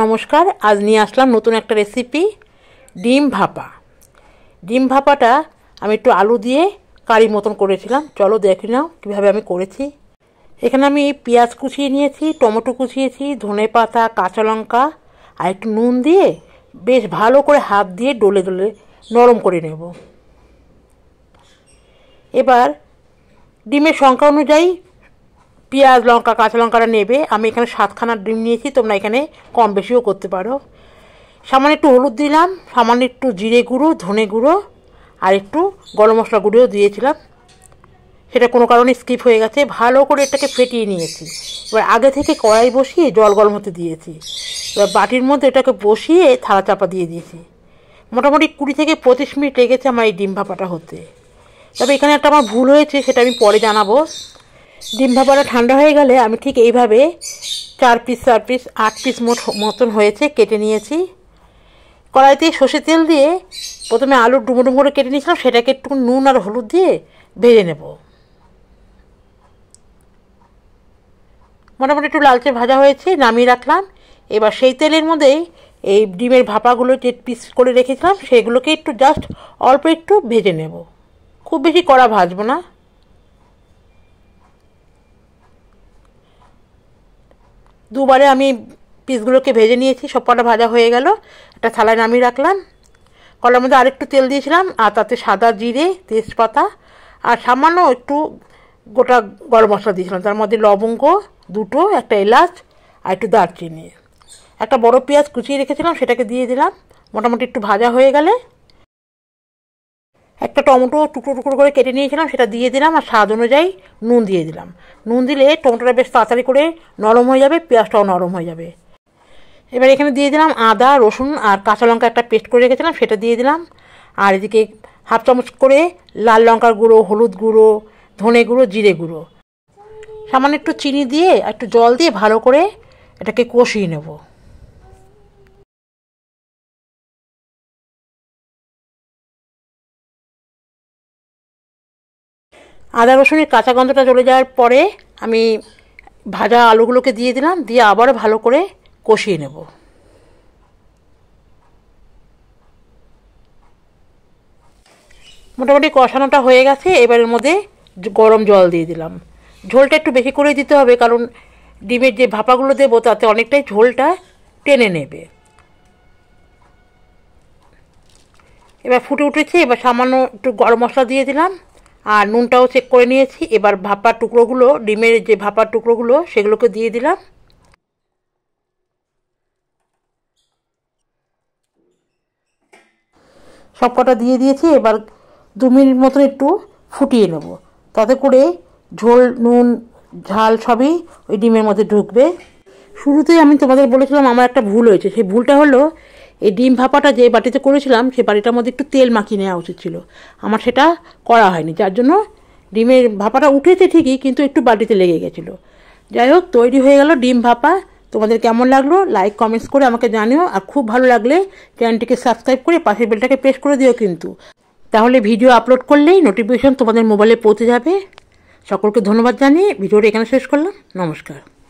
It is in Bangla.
নমস্কার আজ নিয়ে আসলাম নতুন একটা রেসিপি ডিম ভাপা ডিম ভাপাটা আমি একটু আলু দিয়ে কারি মতন করেছিলাম চলো দেখে নাও কীভাবে আমি করেছি এখানে আমি পেঁয়াজ কুচিয়ে নিয়েছি টমেটো কুচিয়েছি ধনে পাতা কাঁচা লঙ্কা আর একটু নুন দিয়ে বেশ ভালো করে হাত দিয়ে ডলে ডলে নরম করে নেব এবার ডিমের সংখ্যা অনুযায়ী পেঁয়াজ লঙ্কা কাঁচা লঙ্কাটা নেবে আমি এখানে সাতখানা ডিম নিয়েছি তোমরা এখানে কম বেশিও করতে পারো সামান্য একটু হলুদ দিলাম সামান্য একটু জিরে গুঁড়ো ধনে গুঁড়ো আর একটু গরম মশলা গুঁড়োও দিয়েছিলাম সেটা কোনো কারণে স্কিপ হয়ে গেছে ভালো করে এটাকে ফেটিয়ে নিয়েছি এবার আগে থেকে কড়াই বসিয়ে জল গরম হতে দিয়েছি এবার বাটির মধ্যে এটাকে বসিয়ে থালা চাপা দিয়ে দিয়েছি মোটামুটি কুড়ি থেকে পঁচিশ মিনিট লেগেছে আমার এই ডিম ভাপাটা হতে তবে এখানে একটা আমার ভুল হয়েছে সেটা আমি পরে জানাবো ডিম ভাপাটা ঠান্ডা হয়ে গেলে আমি ঠিক এইভাবে চার পিস চার পিস আট পিস মোট মতন হয়েছে কেটে নিয়েছি কড়াইতে সর্ষে তেল দিয়ে প্রথমে আলু ডুমো ডুমো করে কেটে নিয়েছিলাম সেটাকে একটু নুন আর হলুদ দিয়ে ভেজে নেব মোটামুটি একটু লালচে ভাজা হয়েছে নামিয়ে রাখলাম এবার সেই তেলের মধ্যেই এই ডিমের ভাপাগুলো যে পিস করে রেখেছিলাম সেগুলোকে একটু জাস্ট অল্প একটু ভেজে নেব খুব বেশি কড়া ভাজবো না দুবারে আমি পিসগুলোকে ভেজে নিয়েছি সব ভাজা হয়ে গেল একটা থালায় নামিয়ে রাখলাম কলার মধ্যে আরেকটু তেল দিয়েছিলাম আর তাতে সাদা জিরে তেজপাতা আর সামান্য একটু গোটা গরম মশলা দিয়েছিলাম তার মধ্যে লবঙ্গ দুটো একটা এলাচ আর একটু দারচিনি একটা বড় পেঁয়াজ কুচিয়ে রেখেছিলাম সেটাকে দিয়ে দিলাম মোটামুটি একটু ভাজা হয়ে গেলে একটা টমেটো টুকরো টুকরো করে কেটে নিয়েছিলাম সেটা দিয়ে দিলাম আর স্বাদ অনুযায়ী নুন দিয়ে দিলাম নুন দিলে টমেটোটা বেশ তাড়াতাড়ি করে নরম হয়ে যাবে পেঁয়াজটাও নরম হয়ে যাবে এবার এখানে দিয়ে দিলাম আদা রসুন আর কাঁচা লঙ্কা একটা পেস্ট করে রেখেছিলাম সেটা দিয়ে দিলাম আর এদিকে হাফ চামচ করে লাল লঙ্কার গুঁড়ো হলুদ গুঁড়ো ধনে গুঁড়ো জিরে গুঁড়ো সামান্য একটু চিনি দিয়ে একটু জল দিয়ে ভালো করে এটাকে কষিয়ে নেবো আদা রসুনের কাঁচা গন্ধটা চলে যাওয়ার পরে আমি ভাজা আলুগুলোকে দিয়ে দিলাম দিয়ে আবার ভালো করে কষিয়ে নেব মোটামুটি কষানোটা হয়ে গেছে এবারের মধ্যে গরম জল দিয়ে দিলাম ঝোলটা একটু বেশি করে দিতে হবে কারণ ডিমের যে ভাপাগুলো দেবো তাতে অনেকটাই ঝোলটা টেনে নেবে এবার ফুটে উঠেছে এবার সামান্য একটু গরম মশলা দিয়ে দিলাম আর নুনটাও চেক করে নিয়েছি এবার ভাপার টুকরোগুলো ডিমের যে ভাপার টুকরোগুলো সেগুলোকে দিয়ে দিলাম সব কটা দিয়ে দিয়েছি এবার দু মিনিট মতন একটু ফুটিয়ে নেব তাতে করে ঝোল নুন ঝাল সবই ওই ডিমের মধ্যে ঢুকবে শুরুতেই আমি তোমাদের বলেছিলাম আমার একটা ভুল হয়েছে সেই ভুলটা হলো এই ডিম ভাপাটা যে বাটিতে করেছিলাম সেই বাটিটার মধ্যে একটু তেল মাখিয়ে নেওয়া উচিত ছিল আমার সেটা করা হয়নি যার জন্য ডিমের ভাপাটা উঠেছে ঠিকই কিন্তু একটু বাটিতে লেগে গেছিলো যাই হোক তৈরি হয়ে গেল ডিম ভাপা তোমাদের কেমন লাগলো লাইক কমেন্টস করে আমাকে জানিও আর খুব ভালো লাগলে চ্যানেলটিকে সাবস্ক্রাইব করে পাশের বেলটাকে প্রেস করে দিও কিন্তু তাহলে ভিডিও আপলোড করলেই নোটিফিকেশন তোমাদের মোবাইলে পৌঁছে যাবে সকলকে ধন্যবাদ জানিয়ে ভিডিওটা এখানে শেষ করলাম নমস্কার